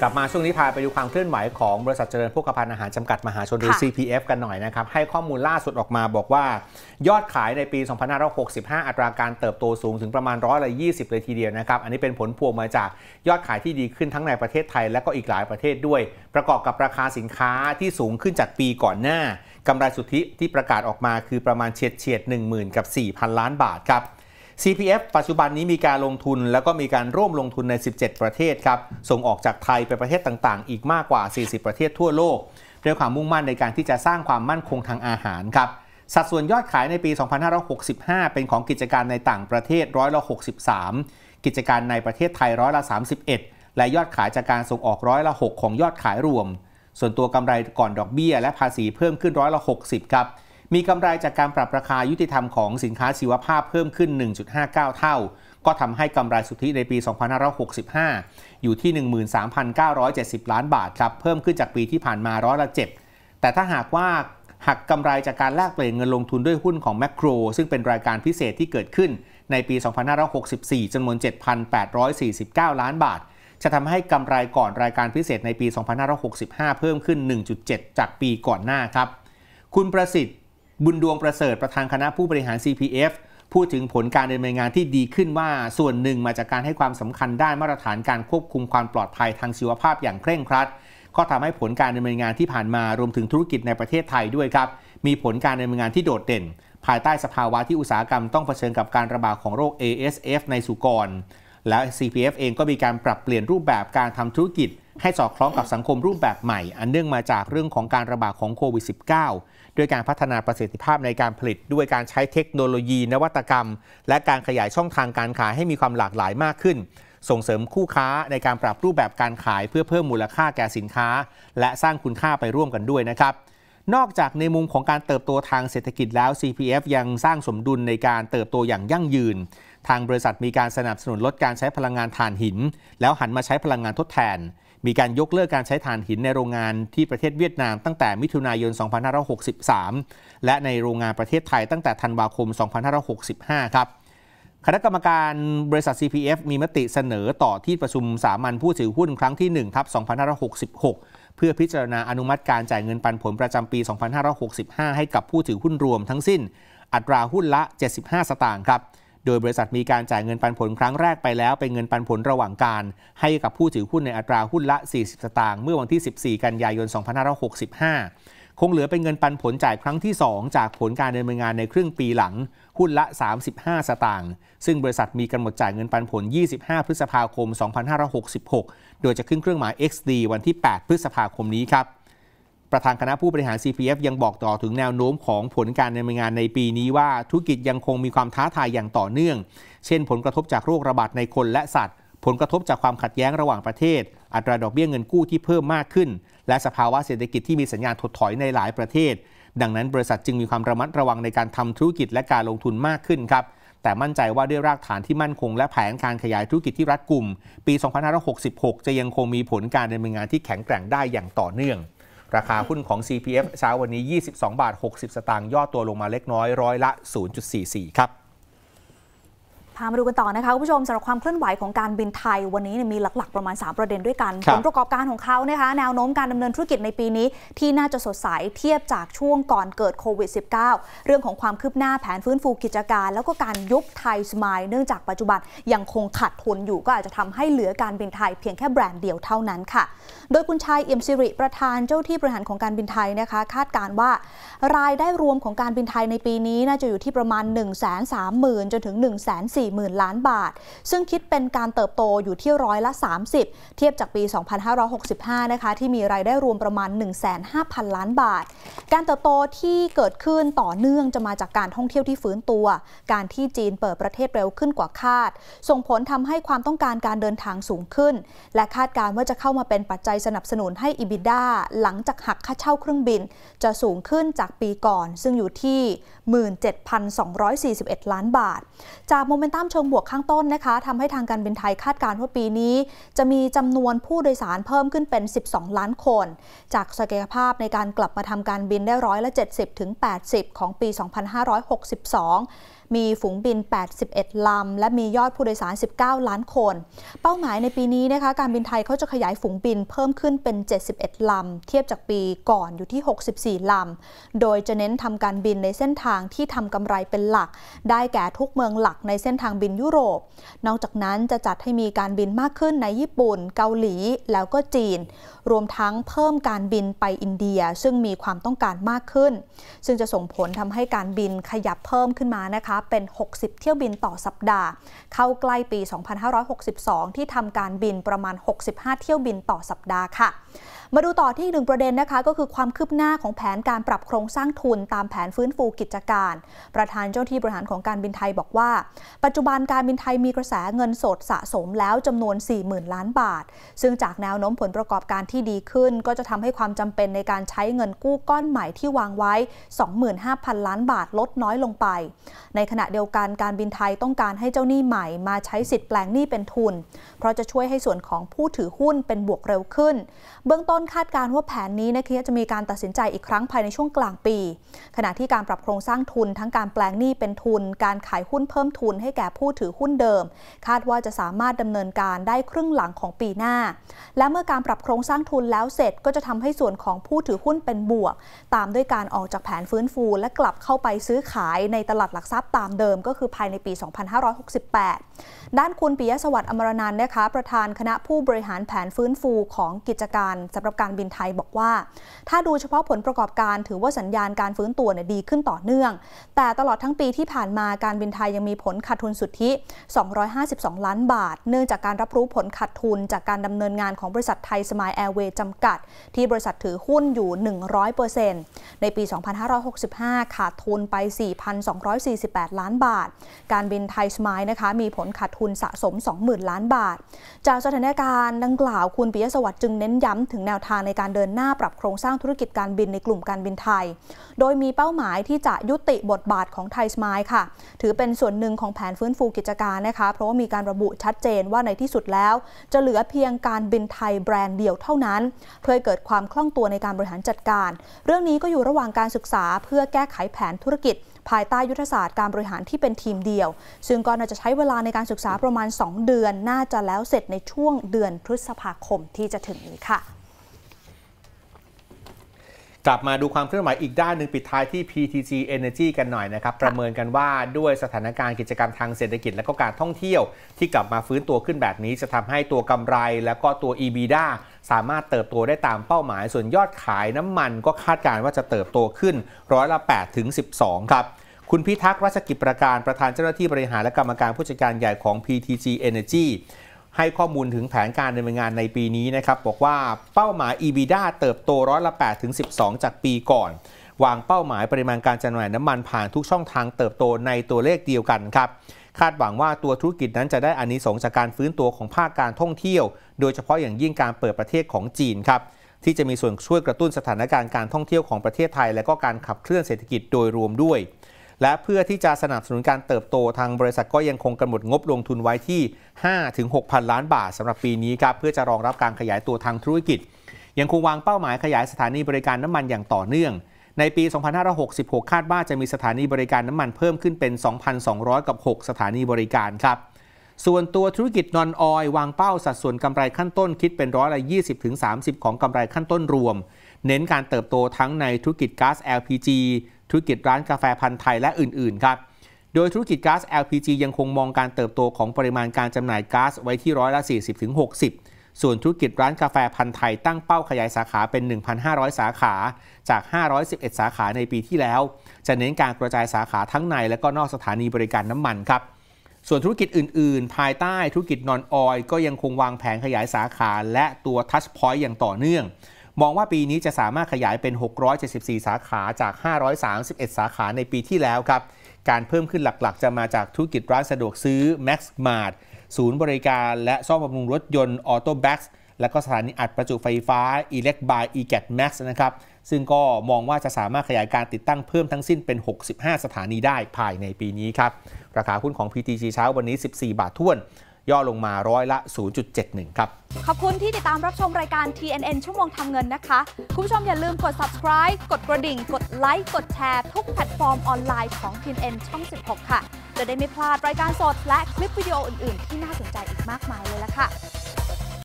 กลับมาช่วงนี้พาไปดูความเคลื่อนไหวของบริษัทเจริญพภกภัณฑ์อาหารจำกัดมหาชนหรือ CPF กันหน่อยนะครับ ให้ข้อมูลล่าสุดออกมาบอกว่า ยอดขายในปี 2565 อัตราการเติบโตสูงถึงประมาณร้อยละยีเลยทีเดียวนะครับ อันนี้เป็นผลพวงมาจากยอดขายที่ดีขึ้นทั้งในประเทศไทยและก็อีกหลายประเทศด้วย ประกอบกับราคาสินค้าที่สูงขึ้นจากปีก่อนหน้ากำไรสุทธิที่ประกาศออกมา คือประมาณเฉียดเฉียด10,000กับ4,000 ล้านบาทครับ CPF ปัจจุบันนี้มีการลงทุนแล้วก็มีการร่วมลงทุนใน 17 ประเทศครับ ส่งออกจากไทยไปประเทศต่างๆ อีกมากกว่า 40 ประเทศทั่วโลกด้วยความมุ่งมั่นในการที่จะสร้างความมั่นคงทางอาหารครับ สัดส่วนยอดขายในปี 2565 เป็นของกิจการในต่างประเทศร้อยละ63 กิจการในประเทศไทยร้อยละ31 และยอดขายจากการส่งออกร้อยละ6ของยอดขายรวม ส่วนตัวกำไรก่อนดอกเบี้ยและภาษีเพิ่มขึ้นร้อยละ60 ครับมีกำไรจากการปรับราคายุติธรรมของสินค้าชีวภาพเพิ่มขึ้น 1.59 เท่า ก็ทำให้กำไรสุทธิในปี 2565 อยู่ที่ 13,970 ล้านบาทครับ เพิ่มขึ้นจากปีที่ผ่านมาร้อยละ7แต่ถ้าหากว่าหักกำไรจากการแลกเปลี่ยนเงินลงทุนด้วยหุ้นของแมคโครซึ่งเป็นรายการพิเศษที่เกิดขึ้นในปี 2564จำนวน7,849 ล้านบาท จะทำให้กำไรก่อนรายการพิเศษในปี2565 เพิ่มขึ้น 1.7 จากปีก่อนหน้าครับคุณประสิทธิ์บุญดวงประเสริฐประธานคณะผู้บริหาร CPF พูดถึงผลการดำเนินงานที่ดีขึ้นว่า ส่วนหนึ่งมาจากการให้ความสำคัญด้านมาตรฐานการควบคุมความปลอดภัยทางชีวภาพอย่างเคร่งครัดก็ทำให้ผลการดำเนินงานที่ผ่านมารวมถึงธุรกิจในประเทศไทยด้วยครับ มีผลการดำเนินงานที่โดดเด่น ภายใต้สภาวะที่อุตสาหกรรม ต้องเผชิญกับการระบาดของโรค ASF ในสุกรและ CPF เองก็มีการปรับเปลี่ยนรูปแบบการทำธุรกิจให้สอดคล้องกับสังคมรูปแบบใหม่อันเนื่องมาจากเรื่องของการระบาดของโควิด -19 ด้วยการพัฒนาประสิทธิภาพในการผลิตด้วยการใช้เทคโนโลยี นวัตกรรม และการขยายช่องทางการขายให้มีความหลากหลายมากขึ้น ส่งเสริมคู่ค้าในการปรับรูปแบบการขายเพื่อเพิ่มมูลค่าแก่สินค้า และสร้างคุณค่าไปร่วมกันด้วยนะครับ นอกจากในมุมของการเติบโตทางเศรษฐกิจแล้ว CPF ยังสร้างสมดุลในการเติบโตอย่างยั่งยืน ทางบริษัทมีการสนับสนุนลดการใช้พลังงานถ่านหิน แล้วหันมาใช้พลังงานทดแทนมีการยกเลิกการใช้ถ่านหินในโรงงานที่ประเทศเวียดนามตั้งแต่มิถุนายน 2563 และในโรงงานประเทศไทยตั้งแต่ธันวาคม 2565 ครับคณะกรรมการบริษัท CPF มีมติเสนอต่อที่ประชุมสามัญผู้ถือหุ้นครั้งที่1ทับ2566 เพื่อพิจารณาอนุมัติการจ่ายเงินปันผลประจำปี 2565 ให้กับผู้ถือหุ้นรวมทั้งสิ้น อัตราหุ้นละ 75 สตางค์ครับโดยบริษัทมีการจ่ายเงินปันผลครั้งแรกไปแล้ว เป็นเงินปันผลระหว่างการให้กับผู้ถือหุ้นในอัตราหุ้นละ 40 สตางค์เมื่อวันที่ 14 กันยายน 2565 คงเหลือเป็นเงินปันผลจ่ายครั้งที่ 2 จากผลการดำเนินงานในครึ่งปีหลัง หุ้นละ 35 สตางค์ซึ่งบริษัทมีกำหนดจ่ายเงินปันผล 25 พฤษภาคม 2566 โดยจะขึ้นเครื่องหมาย XD วันที่ 8 พฤษภาคมนี้ครับประธานคณะผู้บริหาร CPF ยังบอกต่อถึงแนวโน้มของผลการดำเนินงานในปีนี้ว่า ธุรกิจยังคงมีความท้าทายอย่างต่อเนื่อง เช่นผลกระทบจากโรคระบาดในคนและสัตว์ ผลกระทบจากความขัดแย้งระหว่างประเทศ อัตราดอกเบี้ยเงินกู้ที่เพิ่มมากขึ้น และสภาวะเศรษฐกิจที่มีสัญญาณถดถอยในหลายประเทศ ดังนั้นบริษัทจึงมีความระมัดระวังในการทำธุรกิจและการลงทุนมากขึ้นครับ แต่มั่นใจว่าด้วยรากฐานที่มั่นคงและแผนการขยายธุรกิจที่รัดกุม ปี 2566 จะยังคงมีผลการดำเนินงานที่แข็งแกร่งได้อย่างต่อเนื่องราคาหุ้นของ CPF เช้าวันนี้ 22 บาท 60 สตางค์ย่อตัวลงมาเล็กน้อย ร้อยละ 0.44 ครับพามาดูกันต่อนะคะคุณผู้ชมสำหรับความเคลื่อนไหวของการบินไทย วันนี้มีหลักๆ ประมาณ 3 ประเด็นด้วยกันผลประกอบการของเขานะคะแนวโน้มการดำเนินธุรกิจในปีนี้ที่น่าจะสดใสเทียบจากช่วงก่อนเกิดโควิด -19 เรื่องของความคืบหน้าแผนฟื้นฟูกิจการ แล้วก็การยุบไทยสมายเนื่องจากปัจจุบันยังคงขาดทุนอยู่ก็อาจจะทำให้เหลือการบินไทยเพียงแค่แบรนด์เดียวเท่านั้นค่ะ โดยคุณชายเอี่ยมสิริประธานเจ้าที่บริหารของการบินไทยนะคะคาดการว่า รายได้รวมของการบินไทยในปีนี้น่าจะอยู่ที่ประมาณ1 3 0 0 0 0จนถึง1 4 0 0 0 40,000ล้านบาท ซึ่งคิดเป็นการเติบโตอยู่ที่ร้อยละ 30 เทียบจากปี 2565 นะคะ ที่มีรายได้รวมประมาณ 1,500 0 ล้านบาท การเติบโตที่เกิดขึ้นต่อเนื่องจะมาจากการท่องเที่ยวที่ฟื้นตัว การที่จีนเปิดประเทศเร็วขึ้นกว่าคาด ส่งผลทำให้ความต้องการการเดินทางสูงขึ้น และคาดการณ์ว่าจะเข้ามาเป็นปัจจัยสนับสนุนให้อิบิด้าหลังจากหักค่าเช่าเครื่องบิน จะสูงขึ้นจากปีก่อน ซึ่งอยู่ที่ 17,241 ล้านบาท จากโมเมนตั้มเชิงบวกข้างต้นนะคะทำให้ทางการบินไทยคาดการณ์ว่าปีนี้ จะมีจำนวนผู้โดยสารเพิ่มขึ้นเป็น 12 ล้านคน จากศักยภาพในการกลับมาทำการบินได้ร้อยละ 70-80 ของปี 2562มีฝูงบิน 81 ลำ และมียอดผู้โดยสาร 19 ล้านคน เป้าหมายในปีนี้นะคะ การบินไทยเขาจะขยายฝูงบินเพิ่มขึ้นเป็น 71 ลำ เทียบจากปีก่อนอยู่ที่ 64 ลำ โดยจะเน้นทำการบินในเส้นทางที่ทำกำไรเป็นหลัก ได้แก่ทุกเมืองหลักในเส้นทางบินยุโรป นอกจากนั้นจะจัดให้มีการบินมากขึ้นในญี่ปุ่น เกาหลี แล้วก็จีน รวมทั้งเพิ่มการบินไปอินเดีย ซึ่งมีความต้องการมากขึ้น ซึ่งจะส่งผลทำให้การบินขยับเพิ่มขึ้นมานะคะเป็น 60 เที่ยวบินต่อสัปดาห์ เข้าใกล้ปี 2562 ที่ทำการบินประมาณ 65 เที่ยวบินต่อสัปดาห์ค่ะมาดูต่อที่หนึ่งประเด็นนะคะก็คือความคืบหน้าของแผนการปรับโครงสร้างทุนตามแผนฟื้นฟูกิจการ ประธานเจ้าที่บริหารของการบินไทยบอกว่า ปัจจุบันการบินไทยมีกระแสเงินสดสะสมแล้วจำนวน 40,000 ล้านบาท ซึ่งจากแนวโน้มผลประกอบการที่ดีขึ้น ก็จะทำให้ความจำเป็นในการใช้เงินกู้ก้อนใหม่ที่วางไว้ 25,000 ล้านบาทลดน้อยลงไป ในขณะเดียวกันการบินไทยต้องการให้เจ้าหนี้ใหม่ มาใช้สิทธิ์แปลงหนี้เป็นทุน เพราะจะช่วยให้ส่วนของผู้ถือหุ้นเป็นบวกเร็วขึ้นเบื้องต้น้นคาดการณ์ว่าแผนนี้นะคะจะมีการตัดสินใจอีกครั้งภายในช่วงกลางปี ขณะที่การปรับโครงสร้างทุนทั้งการแปลงหนี้เป็นทุน การขายหุ้นเพิ่มทุนให้แก่ผู้ถือหุ้นเดิม คาดว่าจะสามารถดำเนินการได้ครึ่งหลังของปีหน้า และเมื่อการปรับโครงสร้างทุนแล้วเสร็จก็จะทำให้ส่วนของผู้ถือหุ้นเป็นบวก ตามด้วยการออกจากแผนฟื้นฟูและกลับเข้าไปซื้อขายในตลาดหลักทรัพย์ตามเดิมก็คือภายในปี 2568 ด้านคุณปิยะสวัสดิ์อมรนันนะคะประธานคณะผู้บริหารแผนฟื้นฟูของกิจการสำรับการบินไทยบอกว่าถ้าดูเฉพาะผลประกอบการถือว่าสัญญาณการฟื้นตัวเนี่ยดีขึ้นต่อเนื่อง แต่ตลอดทั้งปีที่ผ่านมาการบินไทยยังมีผลขาดทุนสุทธิ 252 ล้านบาท เนื่องจากการรับรู้ผลขาดทุนจากการดำเนินงานของบริษัทไทยสมายแอร์เวย์จำกัดที่บริษัทถือหุ้นอยู่ 100%ในปี 2565ขาดทุนไป 4,248 ล้านบาท การบินไทยสมายนะคะมีผลขาดทุนสะสม20,000 ล้านบาท จากสถานการณ์ดังกล่าวคุณปิยสวัสดิ์จึงเน้นย้ำถึงแนววทางในการเดินหน้าปรับโครงสร้างธุรกิจการบินในกลุ่มการบินไทย โดยมีเป้าหมายที่จะยุติบทบาทของไทยสมายค่ะ ถือเป็นส่วนหนึ่งของแผนฟื้นฟูกิจการนะคะ เพราะว่ามีการระบุชัดเจนว่าในที่สุดแล้ว จะเหลือเพียงการบินไทยแบรนด์เดียวเท่านั้น เพื่อเกิดความคล่องตัวในการบริหารจัดการ เรื่องนี้ก็อยู่ระหว่างการศึกษาเพื่อแก้ไขแผนธุรกิจ ภายใต้ยุทธศาสตร์การบริหารที่เป็นทีมเดียว ซึ่งก็น่าจะใช้เวลาในการศึกษาประมาณ 2 เดือน น่าจะแล้วเสร็จในช่วงเดือนพฤษภาคมที่จะถึงนี้ค่ะกลับมาดูความเคลื่อนไหวอีกด้านหนึ่งปิดท้ายที่ PTG Energy กันหน่อยนะครับ ประเมินกันว่าด้วยสถานการณ์กิจกรรมทางเศรษฐกิจและก็การท่องเที่ยว ที่กลับมาฟื้นตัวขึ้นแบบนี้จะทำให้ตัวกำไรและก็ตัว EBITDA สามารถเติบโตได้ตามเป้าหมาย ส่วนยอดขายน้ำมันก็คาดการณ์ว่าจะเติบโตขึ้น ร้อยละ8ถึง 12 ครับ คุณพิทักษ์รัชกิจประการ ประธานเจ้าหน้าที่บริหารและกรรมการผู้จัดการใหญ่ของ PTG Energy ให้ข้อมูลถึงแผนการดำเนินงานในปีนี้นะครับ บอกว่าเป้าหมาย EBITDA เติบโตร้อยละ8ถึง12 จากปีก่อน วางเป้าหมายปริมาณการจำหน่ายน้ำมันผ่านทุกช่องทางเติบโตในตัวเลขเดียวกันครับคาดหวังว่าตัวธุรกิจนั้นจะได้อานิสงส์จากการฟื้นตัวของภาคการท่องเที่ยว โดยเฉพาะอย่างยิ่งการเปิดประเทศของจีนครับที่จะมีส่วนช่วยกระตุ้นสถานการณ์การท่องเที่ยวของประเทศไทย และก็การขับเคลื่อนเศรษฐกิจโดยรวมด้วยและเพื่อที่จะสนับสนุนการเติบโตทางบริษัทก็ยังคงกำหนดงบลงทุนไว้ที่5-6,000 ล้านบาทสำหรับปีนี้ครับเพื่อจะรองรับการขยายตัวทางธุรกิจ ยังคงวางเป้าหมายขยายสถานีบริการน้ำมันอย่างต่อเนื่อง ในปี 2566 คาดว่าจะมีสถานีบริการน้ำมันเพิ่มขึ้นเป็น 2,200กับ6สถานีบริการครับส่วนตัวธุรกิจนอนออยวางเป้าสัดส่วนกำไรขั้นต้นคิดเป็นร้อยละ 20-30ถึงของกำไรขั้นต้นรวมเน้นการเติบโตทั้งในธุรกิจก๊าซ LPG ธุรกิจร้านกาแฟพันธุ์ไทยและอื่นๆครับ โดยธุรกิจก๊าซ LPG ยังคงมองการเติบโตของปริมาณการจำหน่ายก๊าซไว้ที่ร้อยละ40-60 ส่วนธุรกิจร้านกาแฟพันธุ์ไทยตั้งเป้าขยายสาขาเป็น 1,500 สาขาจาก 511 สาขาในปีที่แล้ว จะเน้นการกระจายสาขาทั้งในและก็นอกสถานีบริการน้ำมันครับ ส่วนธุรกิจอื่นๆ ภายใต้ธุรกิจนอนออยก็ยังคงวางแผนขยายสาขาและตัวทัชพอยต์อย่างต่อเนื่องมองว่าปีนี้จะสามารถขยายเป็น 674 สาขาจาก 531 สาขาในปีที่แล้วครับ การเพิ่มขึ้นหลักๆ จะมาจากธุรกิจร้านสะดวกซื้อ Max Mart ศูนย์บริการและซ่อมบำรุงรถยนต์ออโต้แบ็กและก็สถานีอัดประจุไฟฟ้า e l e c b y e g a t Max นะครับ ซึ่งก็มองว่าจะสามารถขยายการติดตั้งเพิ่มทั้งสิ้นเป็น 65 สถานีได้ภายในปีนี้ครับ ราคาหุ้นของ PTG เช้าวันนี้ 14 บาทท้วนย่อลงมาร้อยละ 0.71 ครับ ขอบคุณที่ติดตามรับชมรายการ TNN ชั่วโมงทำเงินนะคะ คุณผู้ชมอย่าลืมกด subscribe กดกระดิ่ง กดไลค์ กดแชร์ทุกแพลตฟอร์มออนไลน์ของ TNN ช่อง 16 ค่ะ จะได้ไม่พลาดรายการสดและคลิปวิดีโออื่น ๆ ที่น่าสนใจอีกมากมายเลยละค่ะ